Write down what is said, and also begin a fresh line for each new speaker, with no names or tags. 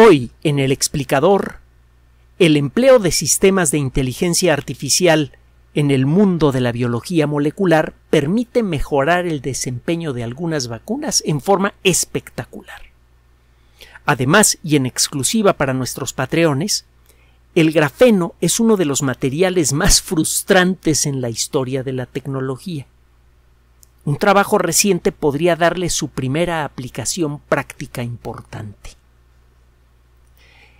Hoy, en el explicador, el empleo de sistemas de inteligencia artificial en el mundo de la biología molecular permite mejorar el desempeño de algunas vacunas en forma espectacular. Además, y en exclusiva para nuestros patreones, el grafeno es uno de los materiales más frustrantes en la historia de la tecnología. Un trabajo reciente podría darle su primera aplicación práctica importante.